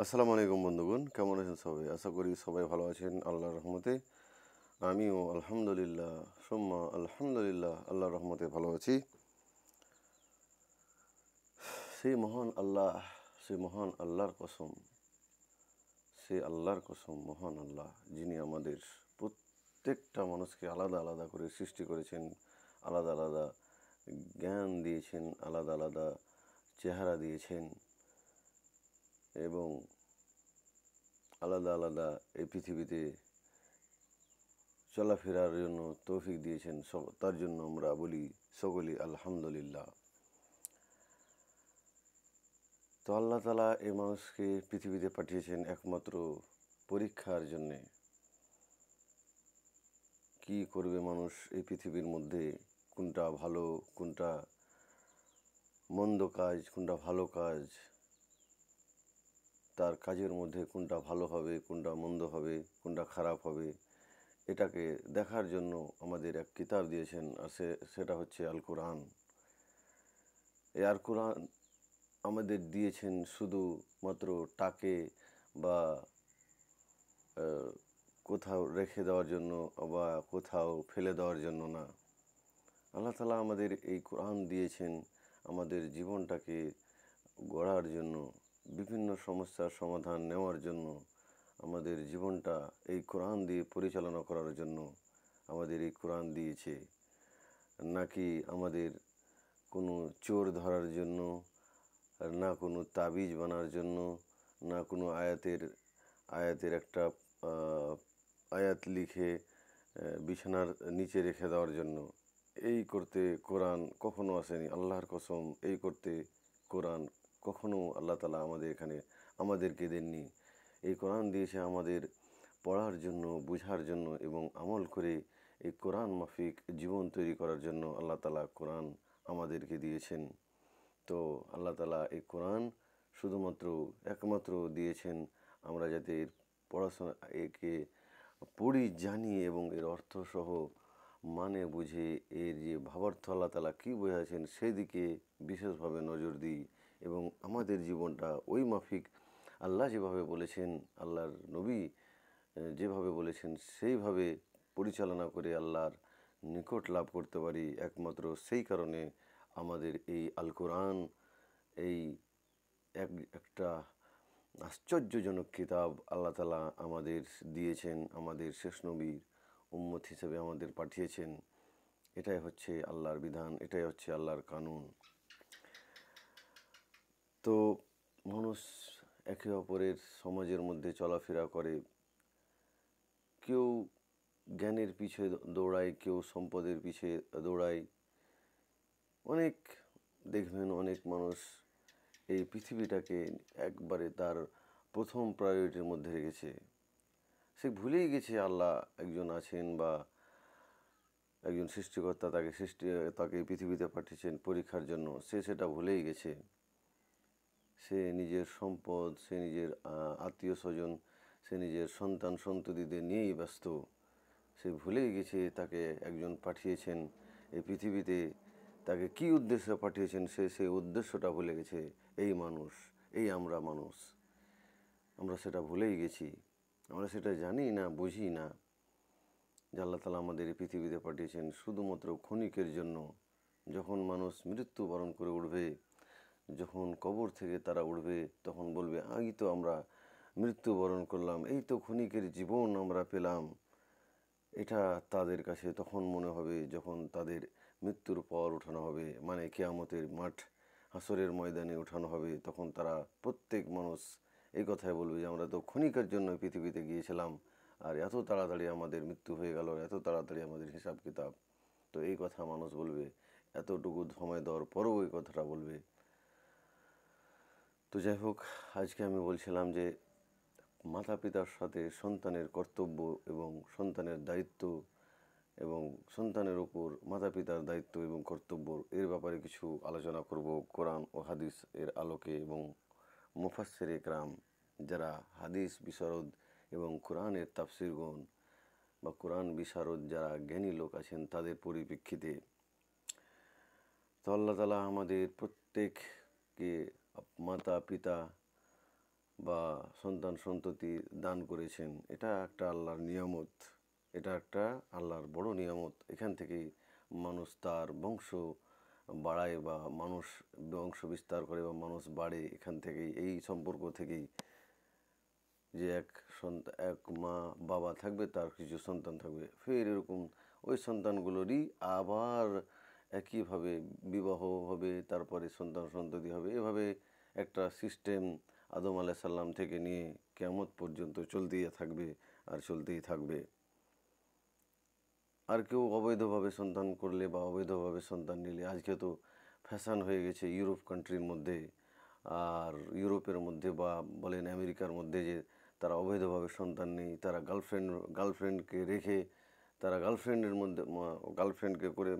আসসালামু আলাইকুম বন্ধুগণ কেমন আছেন সবাই আশা করি সবাই ভালো আছেন আল্লাহর রহমতে আমিও আলহামদুলিল্লাহ সোম্মা আলহামদুলিল্লাহ আল্লাহ রহমতে ভালো আছি সেই মহান আল্লাহ সেই মহান আল্লাহর কসম সে আল্লাহর কসম মহান আল্লাহ যিনি আমাদের প্রত্যেকটা মানুষকে আলাদা আলাদা করে সৃষ্টি করেছেন আলাদা আলাদা জ্ঞান দিয়েছেন আলাদা আলাদা চেহারা দিয়েছেন এবং আলাদা আলাদা এই পৃথিবীতে চলাফেরার জন্য তৌফিক দিয়েছেন তার জন্য আমরা বলি সকলই আলহামদুলিল্লাহ তো আল্লাহ তালা এই মানুষকে পৃথিবীতে পাঠিয়েছেন একমাত্র পরীক্ষার জন্যে কি করবে মানুষ এই পৃথিবীর মধ্যে কোনটা ভালো কোনটা মন্দ কাজ কোনটা ভালো কাজ তার কাজের মধ্যে কোনটা ভালো হবে কোনটা মন্দ হবে কোনটা খারাপ হবে এটাকে দেখার জন্য আমাদের এক কিতাব দিয়েছেন আর সে সেটা হচ্ছে আল কোরআন এই আল কোরআন আমাদের দিয়েছেন শুধু মাত্র টাকে বা কোথাও রেখে দেওয়ার জন্য বা কোথাও ফেলে দেওয়ার জন্য না আল্লাহ তালা আমাদের এই কোরআন দিয়েছেন আমাদের জীবনটাকে গড়ার জন্য বিভিন্ন সমস্যার সমাধান নেওয়ার জন্য আমাদের জীবনটা এই কোরআন দিয়ে পরিচালনা করার জন্য আমাদের এই কোরআন দিয়েছে নাকি আমাদের কোনো চোর ধরার জন্য না কোনো তাবিজ বানার জন্য না কোনো আয়াতের আয়াতের একটা আয়াত লিখে বিছানার নিচে রেখে দেওয়ার জন্য এই করতে কোরআন কখনো আসেনি আল্লাহর কসম এই করতে কোরআন কখনো আল্লাহ তালা আমাদের এখানে আমাদেরকে দেননি এই কোরআন দিয়েছে আমাদের পড়ার জন্য বুঝার জন্য এবং আমল করে এই কোরআন মাফিক জীবন তৈরি করার জন্য আল্লাহ তালা কোরআন আমাদেরকে দিয়েছেন তো আল্লাহ তালা এই কোরআন শুধুমাত্র একমাত্র দিয়েছেন আমরা যাতে এর পড়াশোনা একে পড়ি জানি এবং এর অর্থসহ মানে বুঝে এর যে ভাবার্থ আল্লাহ তালা কী বোঝাচ্ছেন সেদিকে বিশেষভাবে নজর দিই এবং আমাদের জীবনটা ওই মাফিক আল্লাহ যেভাবে বলেছেন আল্লাহর নবী যেভাবে বলেছেন সেইভাবে পরিচালনা করে আল্লাহর নিকট লাভ করতে পারি একমাত্র সেই কারণে আমাদের এই আল কোরআন এই এক একটা আশ্চর্যজনক কিতাব আল্লাহ তালা আমাদের দিয়েছেন আমাদের শেষ নবীর উম্মত হিসেবে আমাদের পাঠিয়েছেন এটাই হচ্ছে আল্লাহর বিধান এটাই হচ্ছে আল্লাহর কানুন তো মানুষ একে অপরের সমাজের মধ্যে চলাফেরা করে কেউ জ্ঞানের পিছে দৌড়ায় কেউ সম্পদের পিছে দৌড়ায় অনেক দেখবেন অনেক মানুষ এই পৃথিবীটাকে একবারে তার প্রথম প্রায়োরিটির মধ্যে রেখেছে সে ভুলেই গেছে আল্লাহ একজন আছেন বা একজন সৃষ্টিকর্তা তাকে সৃষ্টি তাকে পৃথিবীতে পাঠিয়েছেন পরীক্ষার জন্য সে সেটা ভুলেই গেছে সে নিজের সম্পদ সে নিজের আত্মীয় স্বজন সে নিজের সন্তান সন্ততিদের নিয়েই ব্যস্ত সে ভুলেই গেছে তাকে একজন পাঠিয়েছেন এই পৃথিবীতে তাকে কি উদ্দেশ্যে পাঠিয়েছেন সে সেই উদ্দেশ্যটা ভুলে গেছে এই মানুষ এই আমরা মানুষ আমরা সেটা ভুলেই গেছি আমরা সেটা জানি না বুঝি না আল্লাহ তালা আমাদের এই পৃথিবীতে পাঠিয়েছেন শুধুমাত্র ক্ষণিকের জন্য যখন মানুষ মৃত্যুবরণ করে উঠবে যখন কবর থেকে তারা উঠবে তখন বলবে আগে তো আমরা মৃত্যুবরণ করলাম এই তো ক্ষণিকের জীবন আমরা পেলাম এটা তাদের কাছে তখন মনে হবে যখন তাদের মৃত্যুর পর ওঠানো হবে মানে কেয়ামতের মাঠ হাসরের ময়দানে ওঠানো হবে তখন তারা প্রত্যেক মানুষ এই কথায় বলবে যে আমরা তো ক্ষণিকের জন্য পৃথিবীতে গিয়েছিলাম আর এত তাড়াতাড়ি আমাদের মৃত্যু হয়ে গেল এত তাড়াতাড়ি আমাদের হিসাব কিতাব তো এই কথা মানুষ বলবে এতটুকু সময় দেওয়ার পরেও এই কথাটা বলবে তো যাই হোক আজকে আমি বলছিলাম যে মাতা পিতার সাথে সন্তানের কর্তব্য এবং সন্তানের দায়িত্ব এবং সন্তানের ওপর মাতা পিতার দায়িত্ব এবং কর্তব্য এর ব্যাপারে কিছু আলোচনা করব কোরআন ও হাদিস এর আলোকে এবং মুফাসের একরাম যারা হাদিস বিশারদ এবং কোরআনের তাফসিরগণ বা কোরআন বিশারদ যারা জ্ঞানী লোক আছেন তাদের পরিপ্রেক্ষিতে তো আল্লাহ তালা আমাদের প্রত্যেককে মাতা পিতা বা সন্তান সন্ততি দান করেছেন এটা একটা আল্লাহর নিয়ামত এটা একটা আল্লাহর বড় নিয়ামত এখান থেকেই মানুষ তার বংশ বাড়ায় বা মানুষ বংশ বিস্তার করে বা মানুষ বাড়ে এখান থেকেই এই সম্পর্ক থেকেই যে এক সন্তান এক মা বাবা থাকবে তার কিছু সন্তান থাকবে ফের এরকম ওই সন্তানগুলোরই আবার একইভাবে বিবাহ হবে তারপরে সন্তান সন্ততি হবে এভাবে একটা সিস্টেম আদম আলাহ সাল্লাম থেকে নিয়ে কেমত পর্যন্ত চলতেই থাকবে আর চলতেই থাকবে আর কেউ অবৈধভাবে সন্তান করলে বা অবৈধভাবে সন্তান নিলে আজকে তো ফ্যাশান হয়ে গেছে ইউরোপ কান্ট্রির মধ্যে আর ইউরোপের মধ্যে বা বলেন আমেরিকার মধ্যে যে তারা অবৈধভাবে সন্তান নেই তারা গার্লফ্রেন্ড গার্লফ্রেন্ডকে রেখে তারা গার্লফ্রেন্ডের মধ্যে গার্লফ্রেন্ডকে করে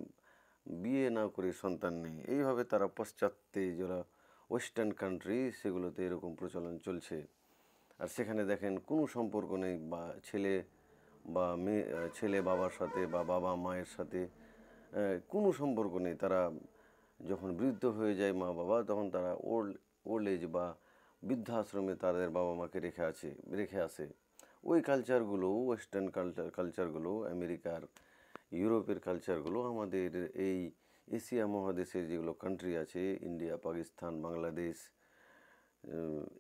বিয়ে না করে সন্তান নেই এইভাবে তারা পশ্চাত্যে যারা ওয়েস্টার্ন কান্ট্রি সেগুলোতে এরকম প্রচলন চলছে আর সেখানে দেখেন কোনো সম্পর্ক নেই বা ছেলে বা মেয়ে ছেলে বাবার সাথে বা বাবা মায়ের সাথে কোনো সম্পর্ক নেই তারা যখন বৃদ্ধ হয়ে যায় মা বাবা তখন তারা ওল্ড ওল্ড এজ বা বৃদ্ধাশ্রমে তাদের বাবা মাকে রেখে আছে রেখে আসে ওই কালচারগুলো ওয়েস্টার্ন কালচার কালচারগুলো আমেরিকার ইউরোপের কালচারগুলো আমাদের এই এশিয়া মহাদেশের যেগুলো কান্ট্রি আছে ইন্ডিয়া পাকিস্তান বাংলাদেশ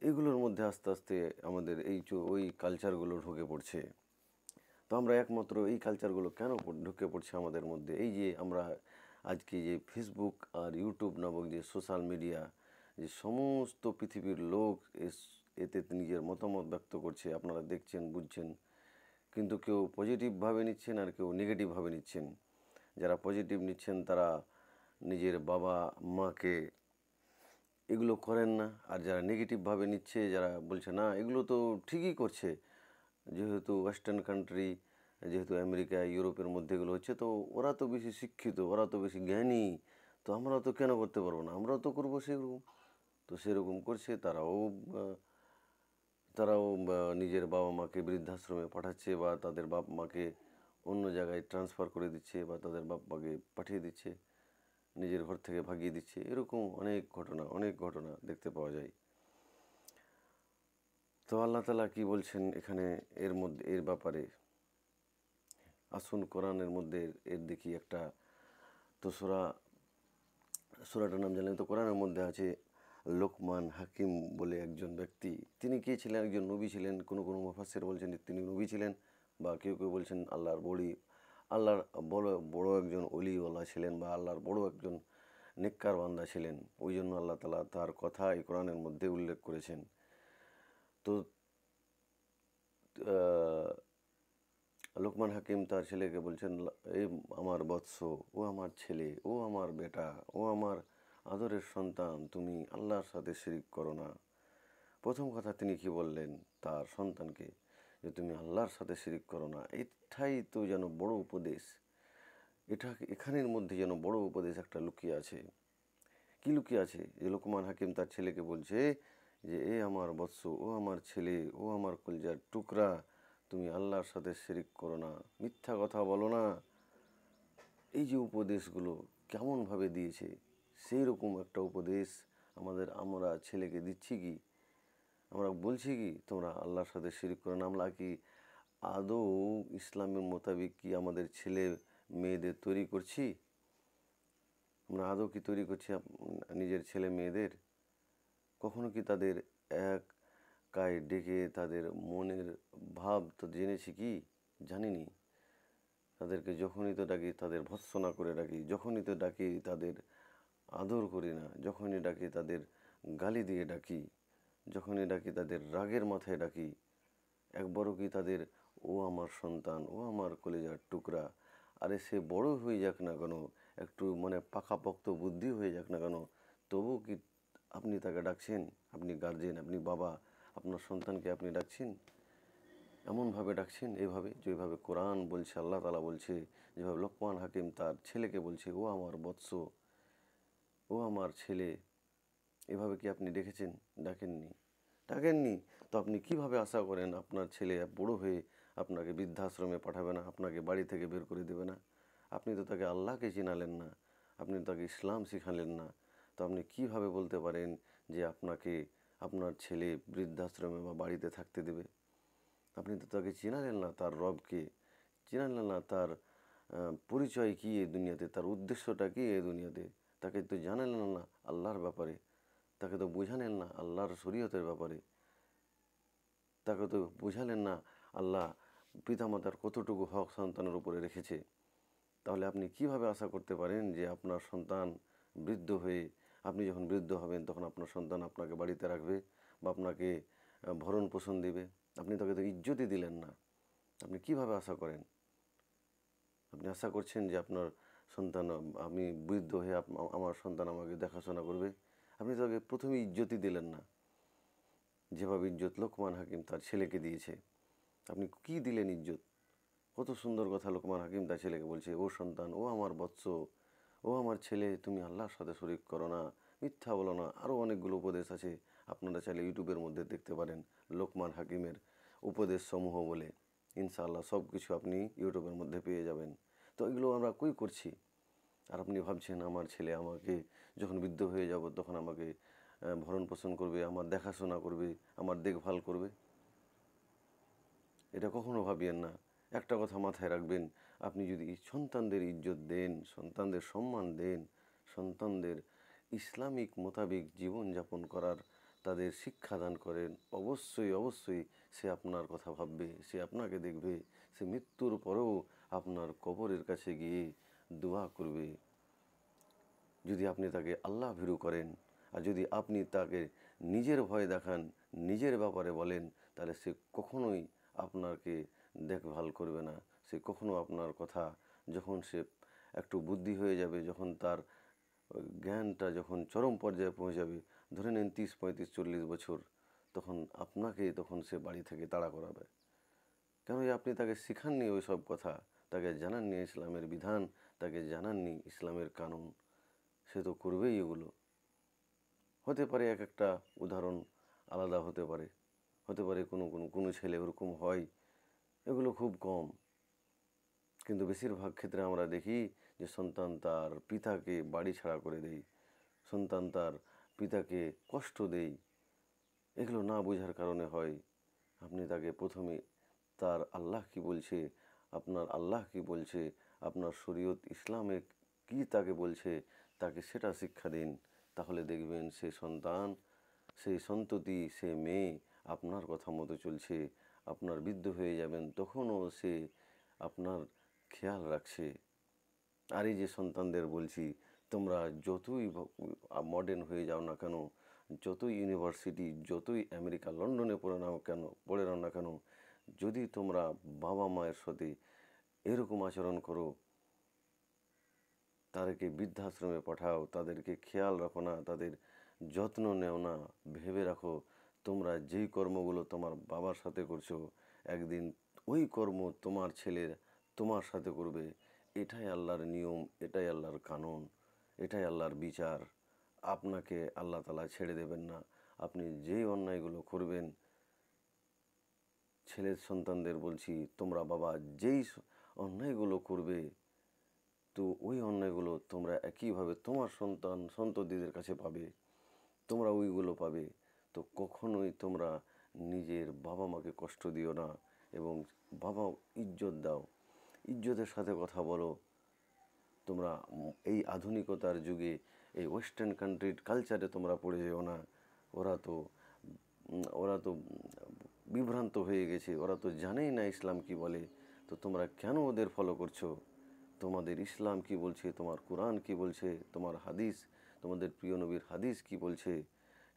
এগুলোর মধ্যে আস্তে আস্তে আমাদের এই ওই কালচারগুলো ঢুকে পড়ছে তো আমরা একমাত্র এই কালচারগুলো কেন ঢুকে পড়ছে আমাদের মধ্যে এই যে আমরা আজকে যে ফেসবুক আর ইউটিউব নামক যে সোশ্যাল মিডিয়া যে সমস্ত পৃথিবীর লোক এতে নিজের মতামত ব্যক্ত করছে আপনারা দেখছেন বুঝছেন কিন্তু কেউ পজিটিভভাবে নিচ্ছেন আর কেউ নেগেটিভভাবে নিচ্ছেন যারা পজিটিভ নিচ্ছেন তারা নিজের বাবা মাকে এগুলো করেন না আর যারা নেগেটিভভাবে নিচ্ছে যারা বলছে না এগুলো তো ঠিকই করছে যেহেতু ওয়েস্টার্ন কান্ট্রি যেহেতু আমেরিকা ইউরোপের মধ্যে এগুলো হচ্ছে তো ওরা তো বেশি শিক্ষিত ওরা তো বেশি জ্ঞানী তো আমরা তো কেন করতে পারবো না আমরাও তো করবো সেরকম তো সেরকম করছে তারাও তারাও নিজের বাবা মাকে বৃদ্ধাশ্রমে পাঠাচ্ছে বা তাদের বাপ মাকে অন্য জায়গায় ট্রান্সফার করে দিচ্ছে বা তাদের বাপ মাকে পাঠিয়ে দিচ্ছে নিজের ঘর থেকে ভাগিয়ে দিচ্ছে এরকম অনেক ঘটনা অনেক ঘটনা দেখতে পাওয়া যায় তো আল্লাহ তালা কি বলছেন এখানে এর মধ্যে এর ব্যাপারে আসুন কোরআনের মধ্যে এর দেখি একটা তো সুরা সুরাটার নাম জানলেন তো কোরআনের মধ্যে আছে লোকমান হাকিম বলে একজন ব্যক্তি তিনি কে ছিলেন একজন নবী ছিলেন কোনো কোনো মুফাসের বলছেন তিনি নবী ছিলেন বা কেউ কেউ বলছেন আল্লাহর বড়ি আল্লাহর বড় বড় একজন অলিওয়ালা ছিলেন বা আল্লাহর বড় একজন নিক্কার বান্দা ছিলেন ওই জন্য আল্লাহ তালা তার কথা এই কোরআনের মধ্যে উল্লেখ করেছেন তো লোকমান হাকিম তার ছেলেকে বলছেন এই আমার বৎস ও আমার ছেলে ও আমার বেটা ও আমার আদরের সন্তান তুমি আল্লাহর সাথে শিরিক করো না প্রথম কথা তিনি কি বললেন তার সন্তানকে যে তুমি আল্লাহর সাথে শিরিক করো না এটাই তো যেন বড় উপদেশ এটা এখানের মধ্যে যেন বড় উপদেশ একটা লুকিয়ে আছে কি লুকিয়ে আছে যে লোকমান হাকিম তার ছেলেকে বলছে যে এ আমার বৎস ও আমার ছেলে ও আমার কলজার টুকরা তুমি আল্লাহর সাথে শিরিক করো না মিথ্যা কথা বলো না এই যে উপদেশগুলো কেমনভাবে দিয়েছে সেই রকম একটা উপদেশ আমাদের আমরা ছেলেকে দিচ্ছি কি আমরা বলছি কি তোমরা আল্লাহর সাথে শিরিক করে নামলা কি আদৌ ইসলামের মোতাবিক কি আমাদের ছেলে মেয়েদের তৈরি করছি আমরা আদৌ কি তৈরি করছি নিজের ছেলে মেয়েদের কখনো কি তাদের এক কায় ডেকে তাদের মনের ভাব তো জেনেছি কি জানিনি তাদেরকে যখনই তো ডাকি তাদের ভৎসনা করে ডাকি যখনই তো ডাকি তাদের আদর করি না যখনই ডাকি তাদের গালি দিয়ে ডাকি যখনই ডাকি তাদের রাগের মাথায় ডাকি একবারও কি তাদের ও আমার সন্তান ও আমার কলেজার টুকরা আরে সে বড় হয়ে যাক না কেন একটু মানে পাকাপোক্ত বুদ্ধি হয়ে যাক না কেন তবু কি আপনি তাকে ডাকছেন আপনি গার্জেন আপনি বাবা আপনার সন্তানকে আপনি ডাকছেন এমনভাবে ডাকছেন এভাবে যেভাবে কোরআন বলছে আল্লাহ তালা বলছে যেভাবে লোকমান হাকিম তার ছেলেকে বলছে ও আমার বৎস ও আমার ছেলে এভাবে কি আপনি ডেকেছেন ডাকেননি ডাকেননি তো আপনি কিভাবে আশা করেন আপনার ছেলে বড় হয়ে আপনাকে বৃদ্ধাশ্রমে পাঠাবে না আপনাকে বাড়ি থেকে বের করে দেবে না আপনি তো তাকে আল্লাহকে চিনালেন না আপনি তাকে ইসলাম শিখালেন না তো আপনি কিভাবে বলতে পারেন যে আপনাকে আপনার ছেলে বৃদ্ধাশ্রমে বা বাড়িতে থাকতে দেবে আপনি তো তাকে চিনালেন না তার রবকে চিনালেন না তার পরিচয় কী এ দুনিয়াতে তার উদ্দেশ্যটা কী এ দুনিয়াতে তাকে তো জানেন না আল্লাহর ব্যাপারে তাকে তো বুঝালেন না আল্লাহর শরীয়তের ব্যাপারে তাকে তো বুঝালেন না আল্লাহ পিতামাতার কতটুকু হক সন্তানের উপরে রেখেছে তাহলে আপনি কিভাবে আশা করতে পারেন যে আপনার সন্তান বৃদ্ধ হয়ে আপনি যখন বৃদ্ধ হবেন তখন আপনার সন্তান আপনাকে বাড়িতে রাখবে বা আপনাকে ভরণ পোষণ দেবে আপনি তাকে তো ইজ্জতই দিলেন না আপনি কিভাবে আশা করেন আপনি আশা করছেন যে আপনার সন্তান আমি বৃদ্ধ হয়ে আমার সন্তান আমাকে দেখাশোনা করবে আপনি তাকে প্রথমে ইজ্জতই দিলেন না যেভাবে ইজ্জত লোকমান হাকিম তার ছেলেকে দিয়েছে আপনি কি দিলেন ইজ্জত কত সুন্দর কথা লোকমান হাকিম তার ছেলেকে বলছে ও সন্তান ও আমার বৎস ও আমার ছেলে তুমি আল্লাহর সাথে শরিক করো না মিথ্যা বলো না আরও অনেকগুলো উপদেশ আছে আপনারা চাইলে ইউটিউবের মধ্যে দেখতে পারেন লোকমান হাকিমের উপদেশ সমূহ বলে ইনশাআল্লাহ সব কিছু আপনি ইউটিউবের মধ্যে পেয়ে যাবেন তো এগুলো আমরা কই করছি আর আপনি ভাবছেন আমার ছেলে আমাকে যখন বৃদ্ধ হয়ে যাব তখন আমাকে ভরণ পোষণ করবে আমার দেখাশোনা করবে আমার দেখভাল করবে এটা কখনো ভাবিয়েন না একটা কথা মাথায় রাখবেন আপনি যদি সন্তানদের ইজ্জত দেন সন্তানদের সম্মান দেন সন্তানদের ইসলামিক মোতাবিক জীবনযাপন করার তাদের শিক্ষাদান করেন অবশ্যই অবশ্যই সে আপনার কথা ভাববে সে আপনাকে দেখবে সে মৃত্যুর পরেও আপনার কবরের কাছে গিয়ে দোয়া করবে যদি আপনি তাকে আল্লাহ ভিরু করেন আর যদি আপনি তাকে নিজের ভয় দেখান নিজের ব্যাপারে বলেন তাহলে সে কখনোই আপনাকে দেখভাল করবে না সে কখনো আপনার কথা যখন সে একটু বুদ্ধি হয়ে যাবে যখন তার জ্ঞানটা যখন চরম পর্যায়ে পৌঁছে যাবে ধরে নিন তিরিশ পঁয়ত্রিশ চল্লিশ বছর তখন আপনাকে তখন সে বাড়ি থেকে তাড়া করাবে কেন আপনি তাকে শেখাননি ওই সব কথা তাকে জানাননি ইসলামের বিধান তাকে জানাননি ইসলামের কানুন সে তো করবেই এগুলো হতে পারে এক একটা উদাহরণ আলাদা হতে পারে হতে পারে কোনো কোনো কোনো ছেলে ওরকম হয় এগুলো খুব কম কিন্তু বেশিরভাগ ক্ষেত্রে আমরা দেখি যে সন্তান তার পিতাকে বাড়ি ছাড়া করে দেই সন্তান তার পিতাকে কষ্ট দেই এগুলো না বোঝার কারণে হয় আপনি তাকে প্রথমে তার আল্লাহ কি বলছে আপনার আল্লাহ কি বলছে আপনার শরীয়ত ইসলামে কি তাকে বলছে তাকে সেটা শিক্ষা দিন তাহলে দেখবেন সে সন্তান সেই সন্ততি সে মেয়ে আপনার কথা মতো চলছে আপনার বৃদ্ধ হয়ে যাবেন তখনও সে আপনার খেয়াল রাখছে আর এই যে সন্তানদের বলছি তোমরা যতই মডার্ন হয়ে যাও না কেন যতই ইউনিভার্সিটি যতই আমেরিকা লন্ডনে পড়ে নাও কেন পড়ে নাও না কেন যদি তোমরা বাবা মায়ের সাথে এরকম আচরণ করো তাদেরকে বৃদ্ধাশ্রমে পাঠাও তাদেরকে খেয়াল রাখো না তাদের যত্ন নেও না ভেবে রাখো তোমরা যেই কর্মগুলো তোমার বাবার সাথে করছো একদিন ওই কর্ম তোমার ছেলের তোমার সাথে করবে এটাই আল্লাহর নিয়ম এটাই আল্লাহর কানুন এটাই আল্লাহর বিচার আপনাকে আল্লাহ তালা ছেড়ে দেবেন না আপনি যেই অন্যায়গুলো করবেন ছেলের সন্তানদের বলছি তোমরা বাবা যেই অন্যায়গুলো করবে তো ওই অন্যায়গুলো তোমরা একইভাবে তোমার সন্তান সন্ততিদের কাছে পাবে তোমরা ওইগুলো পাবে তো কখনোই তোমরা নিজের বাবা মাকে কষ্ট দিও না এবং বাবা ইজ্জত দাও ইজ্জতের সাথে কথা বলো তোমরা এই আধুনিকতার যুগে এই ওয়েস্টার্ন কান্ট্রির কালচারে তোমরা পড়ে যেও না ওরা তো ওরা তো বিভ্রান্ত হয়ে গেছে ওরা তো জানেই না ইসলাম কি বলে তো তোমরা কেন ওদের ফলো করছো তোমাদের ইসলাম কি বলছে তোমার কোরআন কি বলছে তোমার হাদিস তোমাদের প্রিয় নবীর হাদিস কি বলছে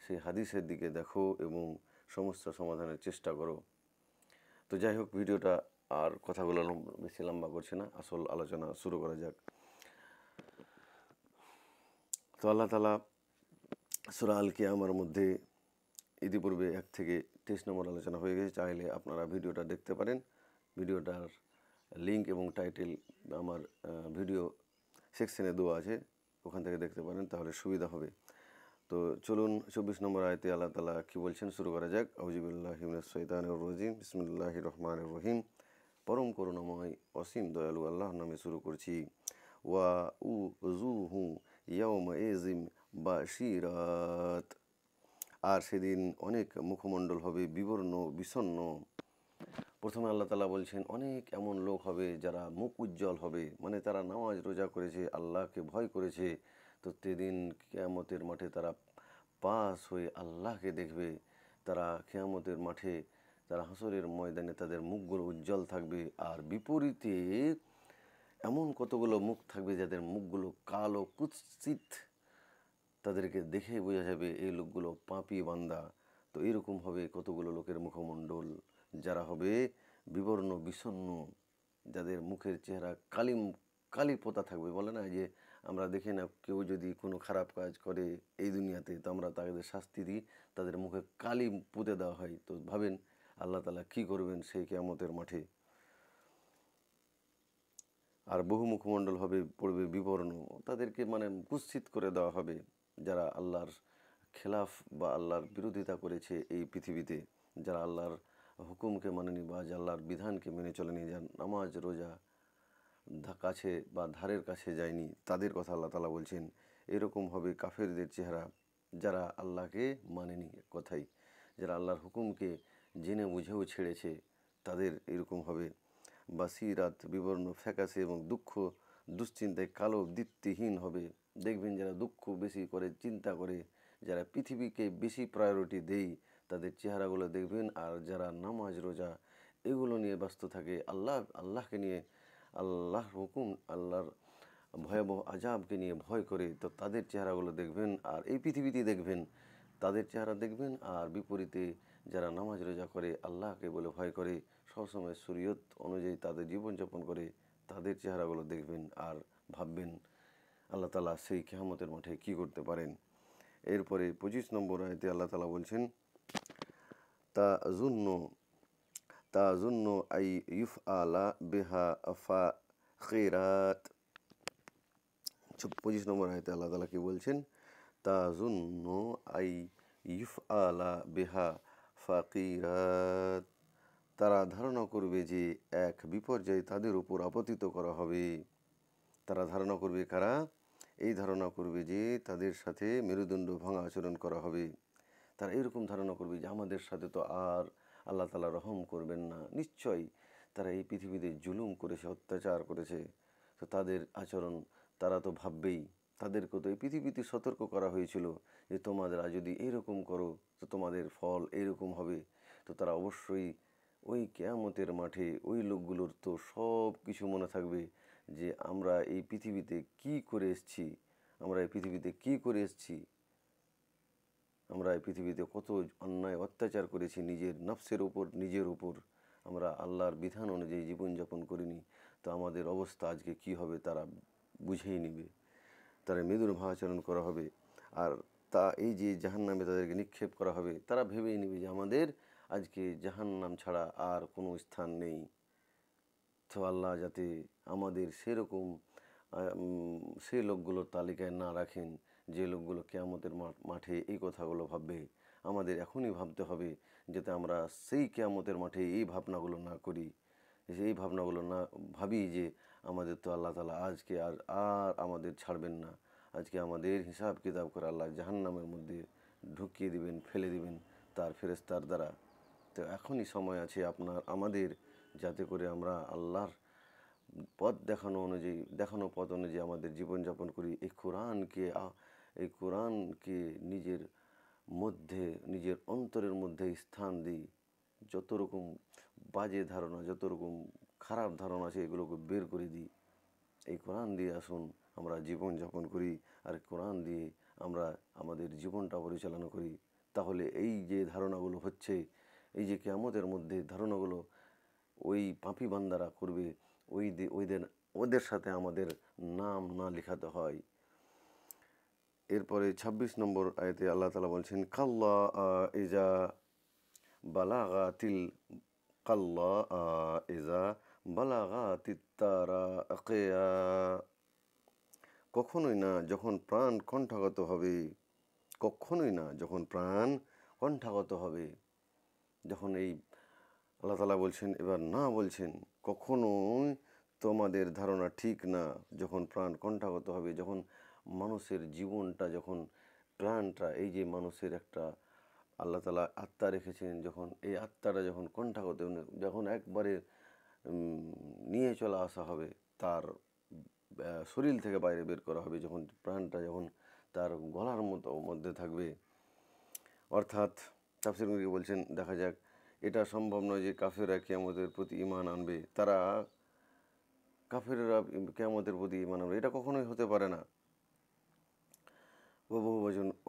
সেই হাদিসের দিকে দেখো এবং সমস্যা সমাধানের চেষ্টা করো তো যাই হোক ভিডিওটা আর কথাগুলো বেশি লম্বা করছে না আসল আলোচনা শুরু করা যাক তো আল্লাহ তালা সুরা আল আমার মধ্যে ইতিপূর্বে এক থেকে তেইশ নম্বর আলোচনা হয়ে গেছে চাইলে আপনারা ভিডিওটা দেখতে পারেন ভিডিওটার লিঙ্ক এবং টাইটেল আমার ভিডিও সেকশনে দেওয়া আছে ওখান থেকে দেখতে পারেন তাহলে সুবিধা হবে তো চলুন চব্বিশ নম্বর আয়তে আল্লাহ তালা কী বলছেন শুরু করা যাক আউজিবুল্লাহ সৈতানুর রজিম ইসমুল্লাহ রহমান রহিম পরম করুণাময় অসীম দয়ালু আল্লাহ নামে শুরু করছি ওয়া উ জু হু ইয়ম এজিম বা শিরাত আর সেদিন অনেক মুখমণ্ডল হবে বিবর্ণ বিষণ্ন প্রথমে আল্লাহ তালা বলছেন অনেক এমন লোক হবে যারা মুখ উজ্জ্বল হবে মানে তারা নামাজ রোজা করেছে আল্লাহকে ভয় করেছে তো সেদিন কেয়ামতের মাঠে তারা পাস হয়ে আল্লাহকে দেখবে তারা কেয়ামতের মাঠে তারা হাসরের ময়দানে তাদের মুখগুলো উজ্জ্বল থাকবে আর বিপরীতে এমন কতগুলো মুখ থাকবে যাদের মুখগুলো কালো কুৎসিত তাদেরকে দেখেই বোঝা যাবে এই লোকগুলো পাপি বান্দা তো এরকম হবে কতগুলো লোকের মুখমণ্ডল যারা হবে বিবর্ণ বিষণ্ন যাদের মুখের চেহারা কালিম কালি পোতা থাকবে বলে না যে আমরা দেখি না কেউ যদি কোনো খারাপ কাজ করে এই দুনিয়াতে তো আমরা তাদের শাস্তি দিই তাদের মুখে কালি পুঁতে দেওয়া হয় তো ভাবেন আল্লাহ তালা কি করবেন সেই কেমতের মাঠে আর বহু মুখমণ্ডল হবে পড়বে বিবর্ণ তাদেরকে মানে কুচ্ছিত করে দেওয়া হবে যারা আল্লাহর খেলাফ বা আল্লাহর বিরোধিতা করেছে এই পৃথিবীতে যারা আল্লাহর হুকুমকে মানেনি বা আল্লাহর বিধানকে মেনে চলেনি যার নামাজ রোজা কাছে বা ধারের কাছে যায়নি তাদের কথা আল্লাহ তালা বলছেন এরকম হবে কাফেরদের চেহারা যারা আল্লাহকে মানেনি কথাই যারা আল্লাহর হুকুমকে জেনে বুঝেও ছেড়েছে তাদের এরকম হবে সিরাত বিবর্ণ ফ্যাকাশে এবং দুঃখ দুশ্চিন্তায় কালো দীপ্তিহীন হবে দেখবেন যারা দুঃখ বেশি করে চিন্তা করে যারা পৃথিবীকে বেশি প্রায়োরিটি দেই তাদের চেহারাগুলো দেখবেন আর যারা নামাজ রোজা এগুলো নিয়ে ব্যস্ত থাকে আল্লাহ আল্লাহকে নিয়ে আল্লাহর হুকুম আল্লাহর ভয়াবহ আজাবকে নিয়ে ভয় করে তো তাদের চেহারাগুলো দেখবেন আর এই পৃথিবীতে দেখবেন তাদের চেহারা দেখবেন আর বিপরীতে যারা নামাজ রোজা করে আল্লাহকে বলে ভয় করে সবসময় সুরিয়ত অনুযায়ী তাদের জীবনযাপন করে তাদের চেহারাগুলো দেখবেন আর ভাববেন আল্লাহ তালা সেই কেহামতের মাঠে কি করতে পারেন এরপরে পঁচিশ নম্বর আয়তে আল্লাহ তালা বলছেন তা জুন্ন তা জুন্ন আই ইউফ আলা বেহা আফা খেরাত পঁচিশ নম্বর আয়তে আল্লাহ তালা কি বলছেন তা জুন্ন আই ইউফ আলা বেহা ফাকিরাত তারা ধারণা করবে যে এক বিপর্যয় তাদের উপর আপতিত করা হবে তারা ধারণা করবে কারা এই ধারণা করবে যে তাদের সাথে মেরুদণ্ড ভাঙা আচরণ করা হবে তারা এরকম ধারণা করবে যে আমাদের সাথে তো আর আল্লাহ তালা রহম করবেন না নিশ্চয়ই তারা এই পৃথিবীতে জুলুম করেছে অত্যাচার করেছে তো তাদের আচরণ তারা তো ভাববেই তাদেরকে তো এই পৃথিবীতে সতর্ক করা হয়েছিল যে তোমাদেরা যদি এরকম করো তো তোমাদের ফল এরকম হবে তো তারা অবশ্যই ওই কেয়ামতের মাঠে ওই লোকগুলোর তো সব কিছু মনে থাকবে যে আমরা এই পৃথিবীতে কি করে এসছি আমরা এই পৃথিবীতে কি করে এসছি আমরা এই পৃথিবীতে কত অন্যায় অত্যাচার করেছি নিজের নফসের উপর নিজের উপর আমরা আল্লাহর বিধান অনুযায়ী জীবনযাপন করিনি তো আমাদের অবস্থা আজকে কি হবে তারা বুঝেই নিবে তারা মৃদুর ভাবাচরণ করা হবে আর তা এই যে জাহান নামে তাদেরকে নিক্ষেপ করা হবে তারা ভেবেই নিবে যে আমাদের আজকে জাহান নাম ছাড়া আর কোনো স্থান নেই তো আল্লাহ যাতে আমাদের সেরকম সেই লোকগুলোর তালিকায় না রাখেন যে লোকগুলো কেয়ামতের মাঠে এই কথাগুলো ভাববে আমাদের এখনই ভাবতে হবে যাতে আমরা সেই কেয়ামতের মাঠে এই ভাবনাগুলো না করি এই ভাবনাগুলো না ভাবি যে আমাদের তো আল্লাহ তালা আজকে আর আর আমাদের ছাড়বেন না আজকে আমাদের হিসাব কিতাব করে আল্লাহ জাহান্নামের মধ্যে ঢুকিয়ে দিবেন ফেলে দিবেন তার ফেরেস্তার দ্বারা তো এখনই সময় আছে আপনার আমাদের যাতে করে আমরা আল্লাহর পথ দেখানো অনুযায়ী দেখানো পথ অনুযায়ী আমাদের জীবনযাপন করি এই কোরআনকে এই কোরআনকে নিজের মধ্যে নিজের অন্তরের মধ্যে স্থান দিই যত রকম বাজে ধারণা যত রকম খারাপ ধারণা আছে এগুলোকে বের করে দিই এই কোরআন দিয়ে আসুন আমরা জীবনযাপন করি আর কোরআন দিয়ে আমরা আমাদের জীবনটা পরিচালনা করি তাহলে এই যে ধারণাগুলো হচ্ছে এই যে কেয়ামতের মধ্যে ধারণাগুলো ওই পাপি বান্দারা করবে ওই ওইদের ওদের সাথে আমাদের নাম না লেখাতে হয় এরপরে ২৬ নম্বর আয়তে আল্লাহ তালা বলছেন কাল্লা এজা বালাগা তিল কাল্লা এজা বালাগা তিতারা কেয়া কখনোই না যখন প্রাণ কণ্ঠাগত হবে কখনোই না যখন প্রাণ কণ্ঠাগত হবে যখন এই আল্লাহ তালা বলছেন এবার না বলছেন কখনো তোমাদের ধারণা ঠিক না যখন প্রাণ কণ্ঠাগত হবে যখন মানুষের জীবনটা যখন প্রাণটা এই যে মানুষের একটা আল্লাহ তালা আত্মা রেখেছেন যখন এই আত্মাটা যখন কণ্ঠাগত যখন একবারে নিয়ে চলে আসা হবে তার শরীর থেকে বাইরে বের করা হবে যখন প্রাণটা যখন তার গলার মতো মধ্যে থাকবে অর্থাৎ তাফসিরগুলি বলছেন দেখা যাক এটা সম্ভব নয় যে কাফেররা কেয়ামতের প্রতি ইমান আনবে তারা কাফেররা কেয়ামতের প্রতি ইমান আনবে এটা কখনোই হতে পারে না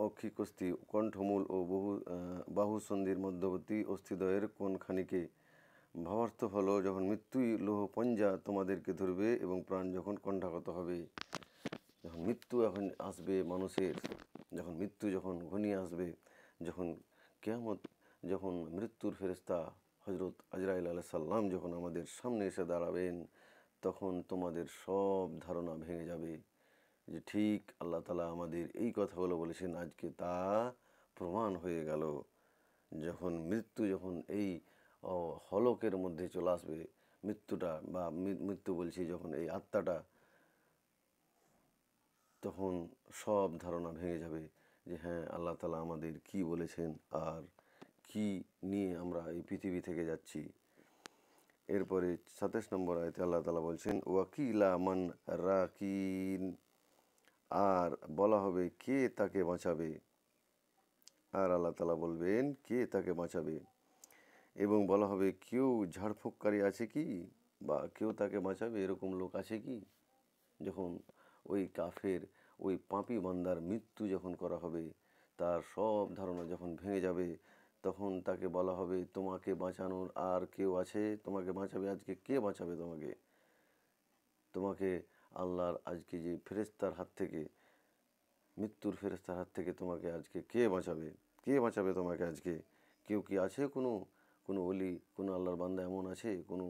অক্ষি কস্তি কণ্ঠমূল ও বহু বাহুসন্ধির মধ্যবর্তী অস্থিদয়ের কোনখানিকে ভাবার্থ হলো যখন মৃত্যুই লোহ পঞ্জা তোমাদেরকে ধরবে এবং প্রাণ যখন কণ্ঠাগত হবে যখন মৃত্যু এখন আসবে মানুষের যখন মৃত্যু যখন ঘনিয়ে আসবে যখন কেয়ামত যখন মৃত্যুর ফেরিস্তা হজরত আজরাইল আল্লাহ সাল্লাম যখন আমাদের সামনে এসে দাঁড়াবেন তখন তোমাদের সব ধারণা ভেঙে যাবে যে ঠিক আল্লাহ তালা আমাদের এই কথাগুলো বলেছেন আজকে তা প্রমাণ হয়ে গেল যখন মৃত্যু যখন এই হলকের মধ্যে চলে আসবে মৃত্যুটা বা মৃত্যু বলছি যখন এই আত্মাটা তখন সব ধারণা ভেঙে যাবে যে হ্যাঁ আল্লাহ তালা আমাদের কি বলেছেন আর কি নিয়ে আমরা এই পৃথিবী থেকে যাচ্ছি এরপরে সাতাশ নম্বর আয়তে আল্লাহ তালা বলছেন ওয়াকিলা মান রাকিন আর বলা হবে কে তাকে বাঁচাবে আর আল্লাহ তালা বলবেন কে তাকে বাঁচাবে এবং বলা হবে কেউ ঝাড়ফুঁককারী আছে কি বা কেউ তাকে বাঁচাবে এরকম লোক আছে কি যখন ওই কাফের ওই পাপি বান্দার মৃত্যু যখন করা হবে তার সব ধারণা যখন ভেঙে যাবে তখন তাকে বলা হবে তোমাকে বাঁচানোর আর কেউ আছে তোমাকে বাঁচাবে আজকে কে বাঁচাবে তোমাকে তোমাকে আল্লাহর আজকে যে ফেরেস্তার হাত থেকে মৃত্যুর ফেরেস্তার হাত থেকে তোমাকে আজকে কে বাঁচাবে কে বাঁচাবে তোমাকে আজকে কেউ কি আছে কোনো কোনো অলি কোনো আল্লাহর বান্দা এমন আছে কোনো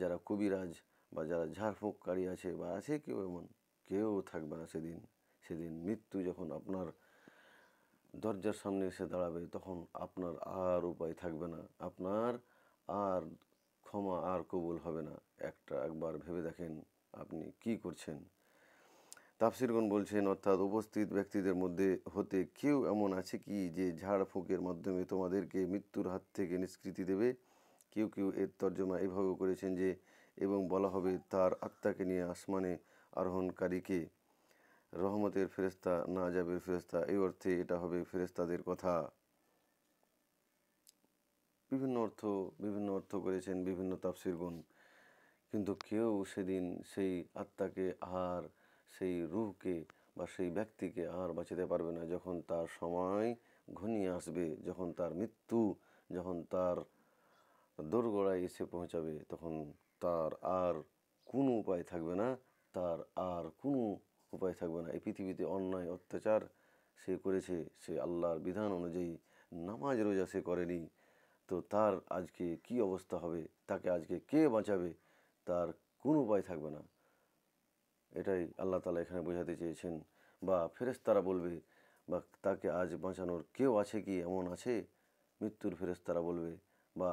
যারা কবিরাজ বা যারা ঝাড়ফুঁককারী আছে বা আছে কেউ এমন কেউ থাকবে না সেদিন সেদিন মৃত্যু যখন আপনার দরজার সামনে এসে দাঁড়াবে তখন আপনার আর উপায় থাকবে না আপনার আর ক্ষমা আর কবুল হবে না একটা একবার ভেবে দেখেন আপনি কি করছেন তাফসিরগণ বলছেন অর্থাৎ উপস্থিত ব্যক্তিদের মধ্যে হতে কেউ এমন আছে কি যে ঝাড় ফুঁকের মাধ্যমে তোমাদেরকে মৃত্যুর হাত থেকে নিষ্কৃতি দেবে কেউ কেউ এর তর্জমা এভাবেও করেছেন যে এবং বলা হবে তার আত্মাকে নিয়ে আসমানে আরোহণকারীকে রহমতের ফেরেস্তা নাজাবের ফেরেস্তা এই অর্থে এটা হবে ফেরেস্তাদের কথা বিভিন্ন অর্থ বিভিন্ন অর্থ করেছেন বিভিন্ন তাফসিরগুণ কিন্তু কেউ সেদিন সেই আত্মাকে আর সেই রুহকে বা সেই ব্যক্তিকে আর বাঁচাতে পারবে না যখন তার সময় ঘনিয়ে আসবে যখন তার মৃত্যু যখন তার দোরগোড়ায় এসে পৌঁছাবে তখন তার আর কোনো উপায় থাকবে না তার আর কোনো উপায় থাকবে না এই পৃথিবীতে অন্যায় অত্যাচার সে করেছে সে আল্লাহর বিধান অনুযায়ী নামাজ রোজা সে করেনি তো তার আজকে কি অবস্থা হবে তাকে আজকে কে বাঁচাবে তার কোন উপায় থাকবে না এটাই আল্লাহ তালা এখানে বোঝাতে চেয়েছেন বা ফেরেস্তারা বলবে বা তাকে আজ বাঁচানোর কেউ আছে কি এমন আছে মৃত্যুর ফেরেস্তারা বলবে বা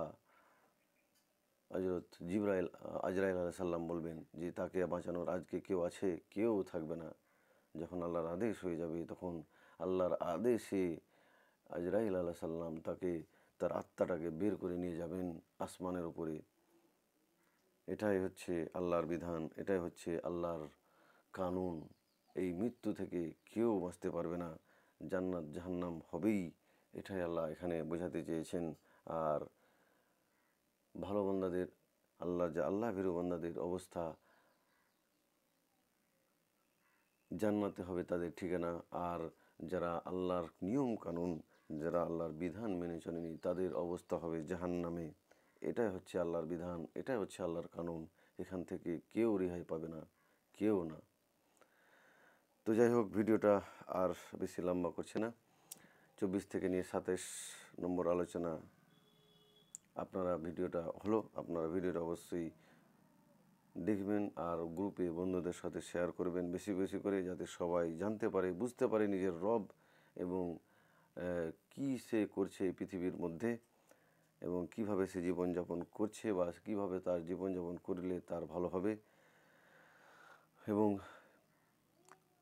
হজরত জিব্রাইল আজরাইল আলাই সাল্লাম বলবেন যে তাকে বাঁচানোর আজকে কেউ আছে কেউ থাকবে না যখন আল্লাহর আদেশ হয়ে যাবে তখন আল্লাহর আদেশে আজরাইল আলাহ সাল্লাম তাকে তার আত্মাটাকে বের করে নিয়ে যাবেন আসমানের ওপরে এটাই হচ্ছে আল্লাহর বিধান এটাই হচ্ছে আল্লাহর কানুন এই মৃত্যু থেকে কেউ বাঁচতে পারবে না জান্নাত জাহান্নাম হবেই এটাই আল্লাহ এখানে বোঝাতে চেয়েছেন আর ভালো বন্দাদের আল্লাহ যা আল্লাহ ভীরু বন্দাদের অবস্থা জান্নাতে হবে তাদের ঠিকানা আর যারা আল্লাহর নিয়ম কানুন যারা আল্লাহর বিধান মেনে চলেনি তাদের অবস্থা হবে জাহান নামে এটাই হচ্ছে আল্লাহর বিধান এটাই হচ্ছে আল্লাহর কানুন এখান থেকে কেউ রেহাই পাবে না কেউ না তো যাই হোক ভিডিওটা আর বেশি লম্বা করছে না চব্বিশ থেকে নিয়ে সাতাশ নম্বর আলোচনা আপনারা ভিডিওটা হলো আপনারা ভিডিওটা অবশ্যই দেখবেন আর গ্রুপে বন্ধুদের সাথে শেয়ার করবেন বেশি বেশি করে যাতে সবাই জানতে পারে বুঝতে পারে নিজের রব এবং কি সে করছে এই পৃথিবীর মধ্যে এবং কিভাবে সে জীবনযাপন করছে বা কিভাবে তার জীবনযাপন করলে তার ভালো হবে এবং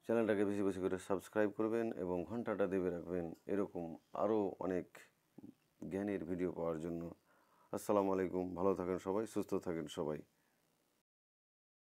চ্যানেলটাকে বেশি বেশি করে সাবস্ক্রাইব করবেন এবং ঘন্টাটা দেবে রাখবেন এরকম আরও অনেক জ্ঞানের ভিডিও পাওয়ার জন্য আসসালামু আলাইকুম ভালো থাকেন সবাই সুস্থ থাকেন সবাই